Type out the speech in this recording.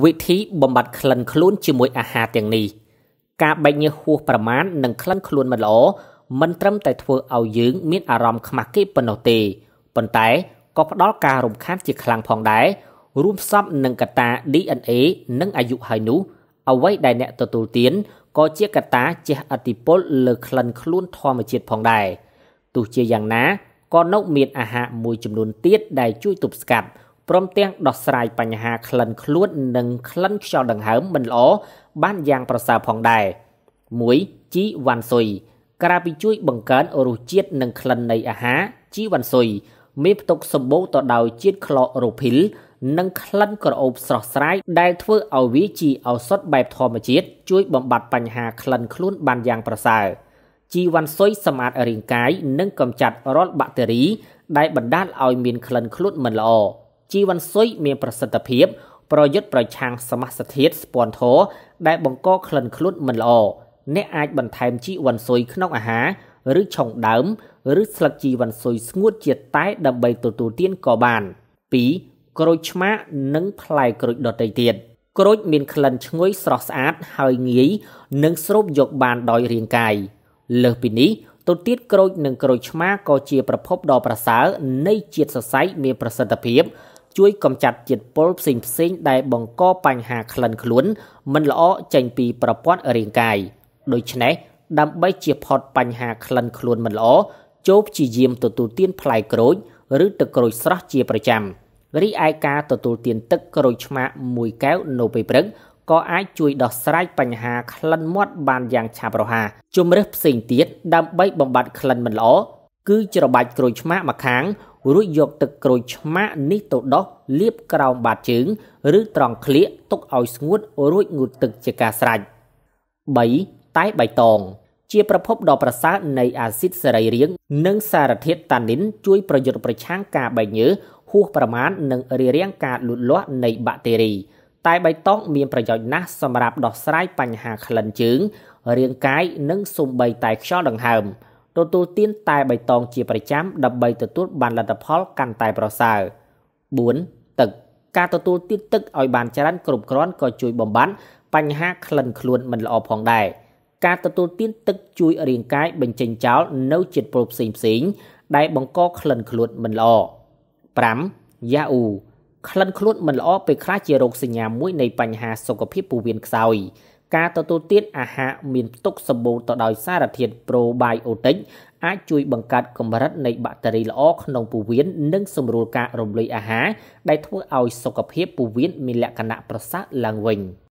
វិធីបំបត្តិក្លិនខ្លួនជាមួយអាហារទាំងនេះការបែកញើសហួសប្រមាណនិងក្លិនខ្លួនមិនល្អមិនត្រឹមតែធ្វើឲ្យយើង មានអារម្មណ៍ខ្មាស់គេប៉ុណ្ណោះទេប៉ុន្តែក៏ផ្ដល់ការរំខានជា ខ្លាំងផងដែររួមផ្សំនឹងកត្តា DNA និងអាយុហើយនោះអ្វីដែលអ្នកទទួលទានក៏ជាកត្តាជះឥទ្ធិពលលើក្លិនខ្លួនធម្មជាតិផងដែរទោះជាយ៉ាងណាក៏នៅមានអាហារមួយចំនួនទៀតដែលជួយ ទប់ស្កាត់ព្រមទាំងដោះស្រាយបញ្ហាក្លិនឃ្លួតនិងក្លិនខ្យល់ដង្ហើមមិនល្អបានយ៉ាងប្រសើរផងដែរ1ជីវ៉ាន់ស៊ុយក្រៅពីជួយបង្កើនរសជាតិនិងក្លិននៃអាហារជីវ៉ាន់ស៊ុយមានផ្ទុកសម្បូរទៅដោយជាតិក្លរ៉ូភីល និងក្លិនក្រអូបស្រស់ស្រាយដែលធ្វើឲ្យវាជាឱសថបែបធម្មជាតិជួយបំបត្តិបញ្ហាក្លិនខ្លួនបានយ៉ាងប្រសើរជីវ៉ាន់ស៊ុយសម្អាតរាងកាយ និងកម្ចាត់រាល់បាក់តេរី ដែលបណ្ដាលឲ្យមានក្លិនខ្លួនមិនល្អ។ជីវ៉ាន់ស៊ុយមានប្រសិទ្ធភាពប្រយុទ្ធប្រឆាំងសមាសធាតុស្ពាន់ធរដែលបង្កក្លិនខ្លួនមិនល្អអ្នកអាចបន្ថែមជីវ៉ាន់ស៊ុយក្នុងអាហារឬឆុងដើម ឬ ស្លឹកជីវ៉ាន់ស៊ុយស្ងួតជាតែដើម្បីទទួលទានក៏បាន2ក្រូចឆ្មា និងផ្លែក្រូចដតៃទៀតក្រូចមានក្លិនឈ្ងុយស្រស់ស្អាតហើយងាយនឹងស្រូបយកបានដោយរាងកាយលើសពីនេះទៅទៀតក្រូច និងក្រូចឆ្មាក៏ជាប្រភពដ៏ប្រសើរនៃជាតិសរសៃមានប្រសិទ្ធភាពជួយកម្ចាត់ជាតិពុលផ្សេងផ្សេង ដែលបង្កបញ្ហាក្លិនខ្លួន មិនល្អចេញពីប្រព័ន្ធរាងកាយដូច្នេះដើម្បីជៀសផុតបញ្ហាក្លិនខ្លួនមិនល្អចូលព្យាយាមទទួលទាន ផ្លែក្រូច ឬទឹកក្រូចស្រស់ជាប្រចាំរីឯការទទួលទានទឹកក្រូចឆ្មាមួយកែវនៅពេលព្រឹកក៏អាចជួយដោះស្រាយបញ្ហាក្លិនមាត់បានយ៉ាងឆាប់រហ័សជំរើសផ្សេងទៀតដើម្បីបំបត្តិក្លិនមិនល្អគឺច្របាច់ក្រូចឆ្មាមួយខាងរួចយកទឹកក្រូចឆ្មាក់នេះទៅដុសលាបក្រោមបាតជើង ឬត្រង់ក្លៀកទុកឲ្យស្ងួតរួចងូតទឹកជាការស្រេច3តែបៃតងជាប្រភពដ៏ប្រសើរនៃអាស៊ីតសរីរាង្គនិងសារធាតុតានីនជួយប្រយុទ្ធប្រឆាំងការបែកញើហួសប្រមាណនិងរារាំងការលូតលាស់នៃបាក់តេរី តែបៃតងមានប្រយោជន៍ណាស់សម្រាប់ដោះស្រាយបញ្ហាក្លិនជើង រាងកាយនិងសូម្បីតែខ្យល់ដង្ហើម។ទទួលទានតែបៃតងជាប្រចាំដើម្បីទទួលបានលទ្ធផលកាន់តែប្រសើរ4ទឹកការទទួលទានទឹកឲ្យបានច្រើនគ្រប់គ្រាន់ក៏ជួយបំបាត់បញ្ហាក្លិនខ្លួនមិនល្អផងដែរការទទួលទានទឹកជួយរាងកាយបញ្ចេញចោលនៅជាតិប្រូតផ្សេងផ្សេងដែលបង្កក្លិនខ្លួនមិនល្អ5យ៉ាអ៊ូក្លិនខ្លួនមិនល្អពេលខ្លះជារោគសញ្ញាមួយនៃបញ្ហាសុខភាពពោះវៀនខ្សោយការទទួលទានអាហារមានផ្ទុកសម្បូរទៅដោយសារធាតុ probiotic អាចជួយបង្កើតកម្រិតនៃបាក់តេរីល្អក្នុងពោះវៀននិងសម្រួលការរំលាយអាហារដែលធ្វើឲ្យសុខភាពពោះវៀនមានលក្ខណៈប្រសើរឡើងវិញ។